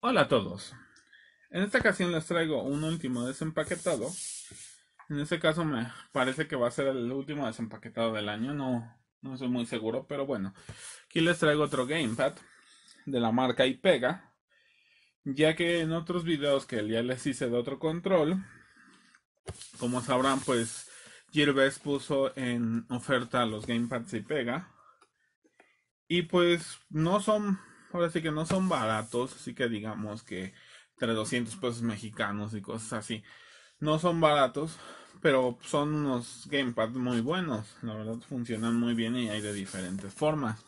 Hola a todos. En esta ocasión les traigo un último desempaquetado. En este caso me parece que va a ser el último desempaquetado del año. No, no soy muy seguro, pero bueno. Aquí les traigo otro gamepad de la marca Ipega. Ya que en otros videos que ya les hice de otro control, como sabrán, pues Gearbest puso en oferta los gamepads Ipega y pues no son, ahora sí que no son baratos, así que digamos que entre 200 pesos mexicanos y cosas así. No son baratos, pero son unos gamepads muy buenos. La verdad funcionan muy bien y hay de diferentes formas.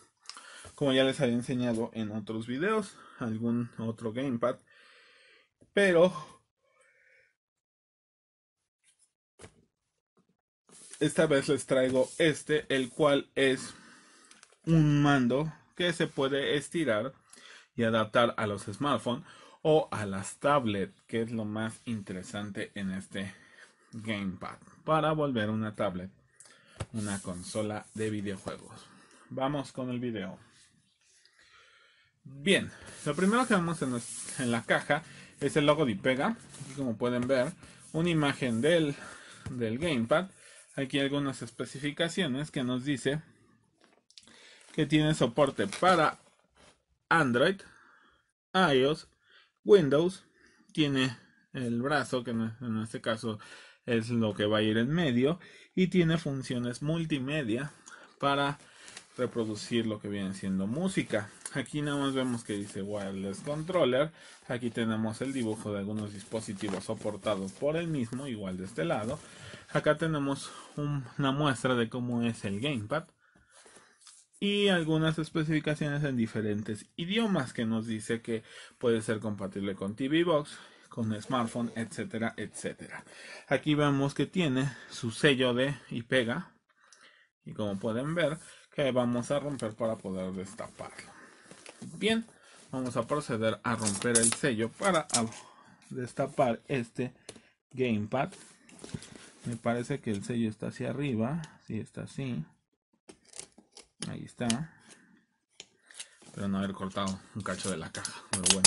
Como ya les había enseñado en otros videos, algún otro gamepad. Pero esta vez les traigo este, el cual es un mando que se puede estirar y adaptar a los smartphones o a las tablets, que es lo más interesante en este gamepad, para volver una tablet, una consola de videojuegos. Vamos con el video. Bien, lo primero que vemos en, la caja es el logo de Pega. como pueden ver, una imagen del, del gamepad. Aquí algunas especificaciones que nos dice que tiene soporte para Android, iOS, Windows, tiene el brazo, que en este caso es lo que va a ir en medio, y tiene funciones multimedia para reproducir lo que viene siendo música. Aquí nada más vemos que dice wireless controller. Aquí tenemos el dibujo de algunos dispositivos soportados por el mismo, igual de este lado. Acá tenemos una muestra de cómo es el gamepad y algunas especificaciones en diferentes idiomas que nos dice que puede ser compatible con TV Box, con smartphone, etcétera, etcétera. Aquí vemos que tiene su sello de y pega y como pueden ver que vamos a romper para poder destaparlo. Bien, vamos a proceder a romper el sello para destapar este gamepad. Me parece que el sello está hacia arriba, si sí, está así está. Pero no haber cortado un cacho de la caja. Pero bueno,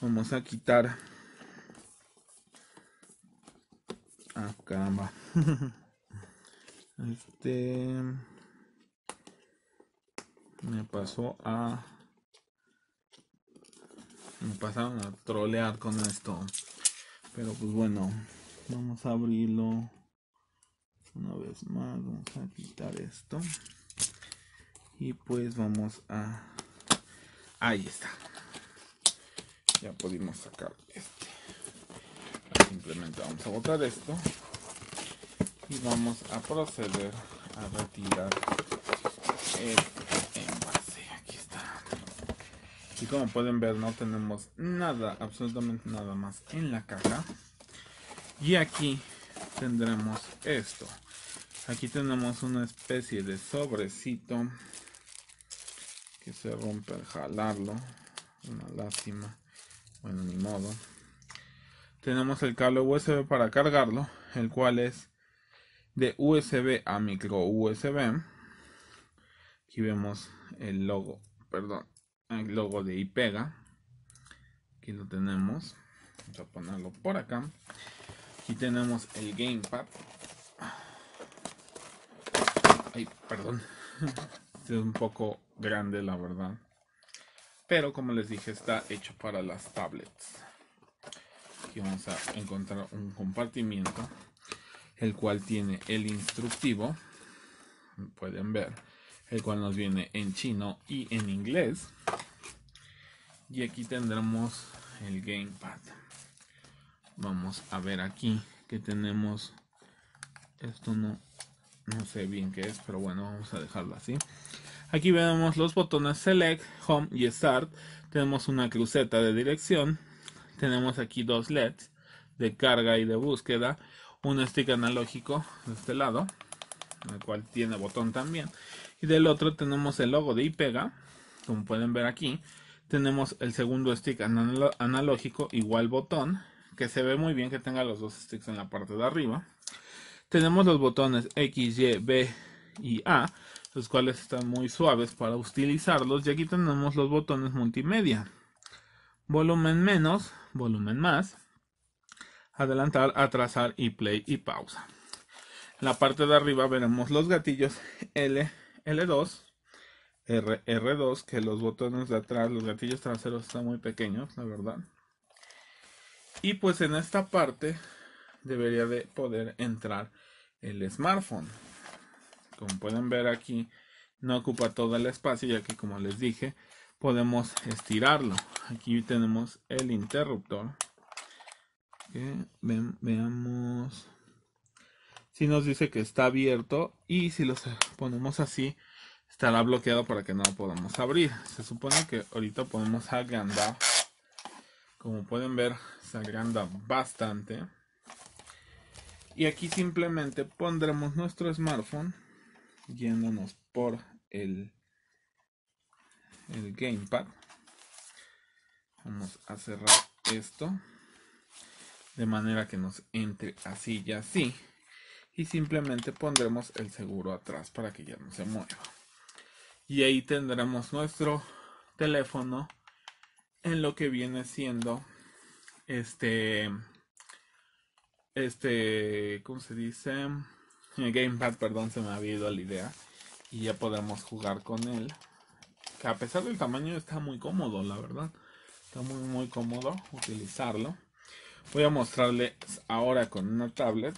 vamos a quitar. Ah, caramba. este. Me pasó a. Me pasaron a trolear con esto. Pero pues bueno, vamos a abrirlo una vez más. Vamos a quitar esto y pues vamos a ahí está ya pudimos sacar este simplemente vamos a botar esto y vamos a proceder a retirar el este envase aquí está y como pueden ver no tenemos nada absolutamente nada más en la caja y aquí tendremos esto aquí tenemos una especie de sobrecito que se rompe al jalarlo una lástima bueno ni modo tenemos el cable USB para cargarlo el cual es de USB a micro USB aquí vemos el logo perdón el logo de IPEGA aquí lo tenemos vamos a ponerlo por acá aquí tenemos el gamepad Ay, perdón. es un poco grande, la verdad. Pero como les dije, está hecho para las tablets. Y vamos a encontrar un compartimiento. El cual tiene el instructivo. Pueden ver. El cual nos viene en chino y en inglés. Y aquí tendremos el gamepad. Vamos a ver aquí que tenemos. Esto no no sé bien qué es, pero bueno, vamos a dejarlo así. Aquí vemos los botones Select, Home y Start. Tenemos una cruceta de dirección. Tenemos aquí dos LEDs de carga y de búsqueda. Un stick analógico de este lado, el cual tiene botón también. Y del otro tenemos el logo de IPEGA, como pueden ver aquí. Tenemos el segundo stick analógico, igual botón, que se ve muy bien que tenga los dos sticks en la parte de arriba. Tenemos los botones X, Y, B y A, los cuales están muy suaves para utilizarlos. Y aquí tenemos los botones multimedia. Volumen menos, volumen más, adelantar, atrasar y play y pausa. En la parte de arriba veremos los gatillos L, L2, R, R2, que los botones de atrás, los gatillos traseros están muy pequeños, la verdad. Y pues en esta parte debería de poder entrar el smartphone. Como pueden ver aquí, no ocupa todo el espacio ya que como les dije, podemos estirarlo. Aquí tenemos el interruptor. veamos si nos dice que está abierto y si lo ponemos así, estará bloqueado para que no lo podamos abrir. Se supone que ahorita podemos agrandar. Como pueden ver, se agranda bastante. Y aquí simplemente pondremos nuestro smartphone yéndonos por el, el gamepad. Vamos a cerrar esto de manera que nos entre así y así. Y simplemente pondremos el seguro atrás para que ya no se mueva. Y ahí tendremos nuestro teléfono en lo que viene siendo este este, ¿cómo se dice? Eh, Gamepad, perdón, se me ha ido la idea. Y ya podemos jugar con él. Que a pesar del tamaño está muy cómodo, la verdad. Está muy, muy cómodo utilizarlo. Voy a mostrarles ahora con una tablet.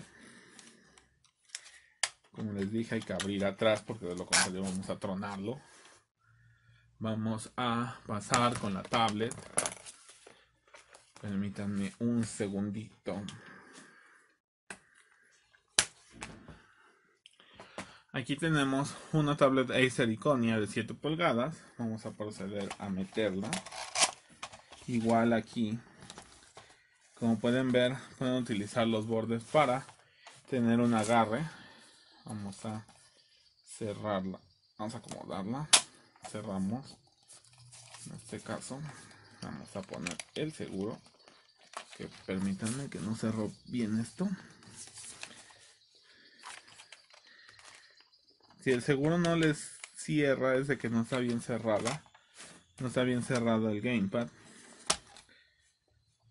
Como les dije, hay que abrir atrás porque de lo contrario vamos a tronarlo. Vamos a pasar con la tablet. Permítanme un segundito. Aquí tenemos una tablet Acer Iconia de 7 pulgadas. Vamos a proceder a meterla. Igual aquí, como pueden ver, pueden utilizar los bordes para tener un agarre. Vamos a cerrarla. Vamos a acomodarla. Cerramos. En este caso, vamos a poner el seguro. Que permítanme que no cerro bien esto. Si el seguro no les cierra es de que no está bien cerrada. No está bien cerrado el gamepad.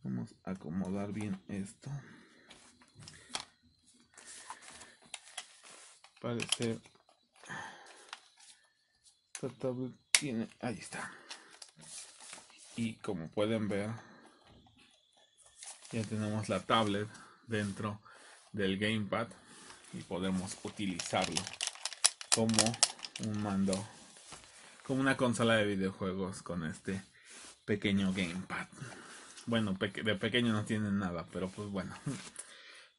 Vamos a acomodar bien esto. Parece. Esta tablet tiene. Ahí está. Y como pueden ver, ya tenemos la tablet dentro del gamepad y podemos utilizarlo como un mando, como una consola de videojuegos con este pequeño gamepad. Bueno, de pequeño no tiene nada, pero pues bueno.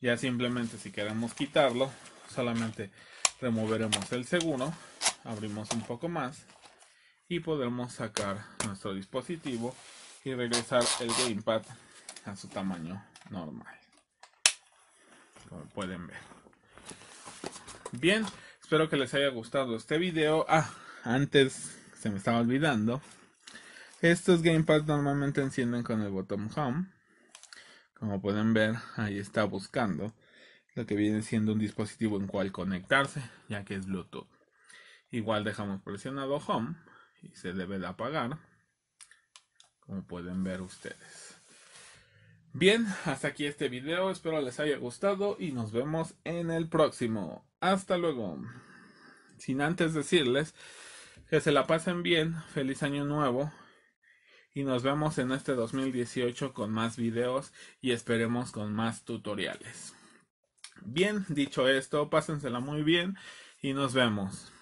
Ya simplemente si queremos quitarlo, solamente removeremos el seguro, abrimos un poco más y podremos sacar nuestro dispositivo y regresar el gamepad a su tamaño normal. Como pueden ver. Bien, Espero que les haya gustado este video. Ah, antes se me estaba olvidando. Estos gamepads normalmente encienden con el botón home. Como pueden ver, ahí está buscando lo que viene siendo un dispositivo en cual conectarse, ya que es Bluetooth. Igual dejamos presionado home y se debe de apagar, como pueden ver ustedes. Bien, hasta aquí este video, espero les haya gustado y nos vemos en el próximo. Hasta luego. Sin antes decirles que se la pasen bien, feliz año nuevo y nos vemos en este 2018 con más videos y esperemos con más tutoriales. Bien, dicho esto, pásensela muy bien y nos vemos.